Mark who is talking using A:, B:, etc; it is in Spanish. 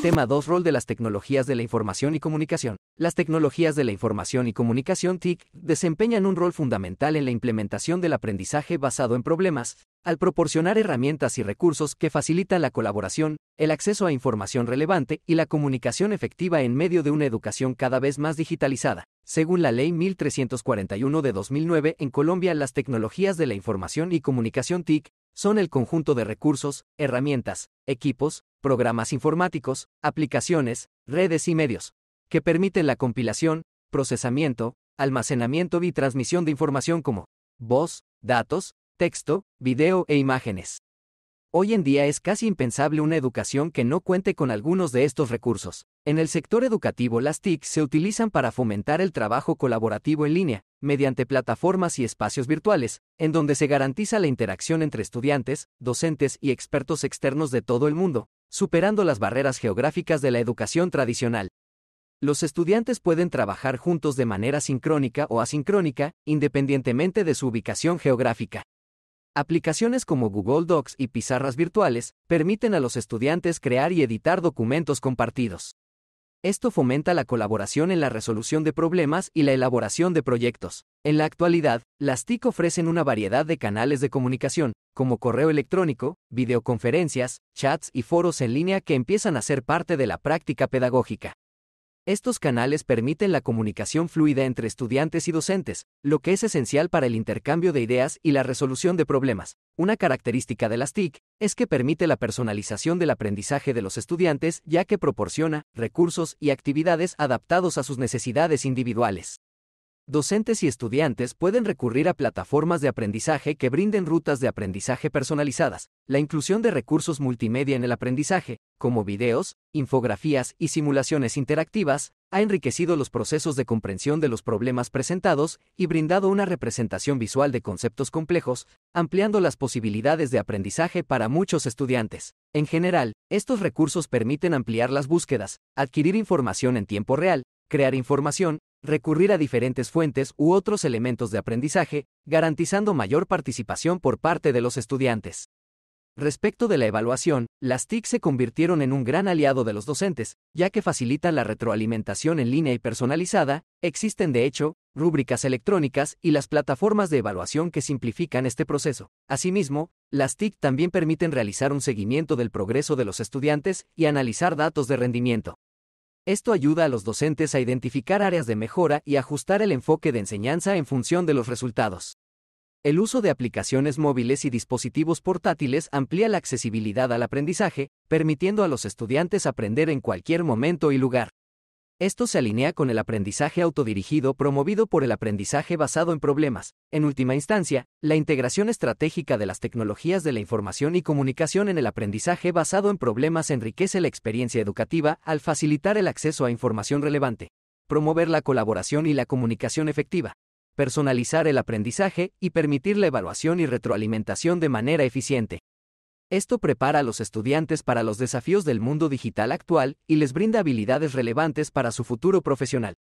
A: Tema 2 Rol de las tecnologías de la información y comunicación. Las tecnologías de la información y comunicación TIC desempeñan un rol fundamental en la implementación del aprendizaje basado en problemas, al proporcionar herramientas y recursos que facilitan la colaboración, el acceso a información relevante y la comunicación efectiva en medio de una educación cada vez más digitalizada. Según la Ley 1341 de 2009 en Colombia, las tecnologías de la información y comunicación TIC son el conjunto de recursos, herramientas, equipos, programas informáticos, aplicaciones, redes y medios, que permiten la compilación, procesamiento, almacenamiento y transmisión de información como voz, datos, texto, video e imágenes. Hoy en día es casi impensable una educación que no cuente con algunos de estos recursos. En el sector educativo las TIC se utilizan para fomentar el trabajo colaborativo en línea, mediante plataformas y espacios virtuales, en donde se garantiza la interacción entre estudiantes, docentes y expertos externos de todo el mundo, superando las barreras geográficas de la educación tradicional. Los estudiantes pueden trabajar juntos de manera sincrónica o asincrónica, independientemente de su ubicación geográfica. Aplicaciones como Google Docs y pizarras virtuales permiten a los estudiantes crear y editar documentos compartidos. Esto fomenta la colaboración en la resolución de problemas y la elaboración de proyectos. En la actualidad, las TIC ofrecen una variedad de canales de comunicación, como correo electrónico, videoconferencias, chats y foros en línea que empiezan a ser parte de la práctica pedagógica. Estos canales permiten la comunicación fluida entre estudiantes y docentes, lo que es esencial para el intercambio de ideas y la resolución de problemas. Una característica de las TIC es que permite la personalización del aprendizaje de los estudiantes ya que proporciona recursos y actividades adaptados a sus necesidades individuales docentes y estudiantes pueden recurrir a plataformas de aprendizaje que brinden rutas de aprendizaje personalizadas, la inclusión de recursos multimedia en el aprendizaje, como videos, infografías y simulaciones interactivas, ha enriquecido los procesos de comprensión de los problemas presentados y brindado una representación visual de conceptos complejos, ampliando las posibilidades de aprendizaje para muchos estudiantes. En general, estos recursos permiten ampliar las búsquedas, adquirir información en tiempo real, crear información recurrir a diferentes fuentes u otros elementos de aprendizaje, garantizando mayor participación por parte de los estudiantes. Respecto de la evaluación, las TIC se convirtieron en un gran aliado de los docentes, ya que facilitan la retroalimentación en línea y personalizada, existen de hecho, rúbricas electrónicas y las plataformas de evaluación que simplifican este proceso. Asimismo, las TIC también permiten realizar un seguimiento del progreso de los estudiantes y analizar datos de rendimiento. Esto ayuda a los docentes a identificar áreas de mejora y ajustar el enfoque de enseñanza en función de los resultados. El uso de aplicaciones móviles y dispositivos portátiles amplía la accesibilidad al aprendizaje, permitiendo a los estudiantes aprender en cualquier momento y lugar. Esto se alinea con el aprendizaje autodirigido promovido por el aprendizaje basado en problemas. En última instancia, la integración estratégica de las tecnologías de la información y comunicación en el aprendizaje basado en problemas enriquece la experiencia educativa al facilitar el acceso a información relevante, promover la colaboración y la comunicación efectiva, personalizar el aprendizaje y permitir la evaluación y retroalimentación de manera eficiente. Esto prepara a los estudiantes para los desafíos del mundo digital actual y les brinda habilidades relevantes para su futuro profesional.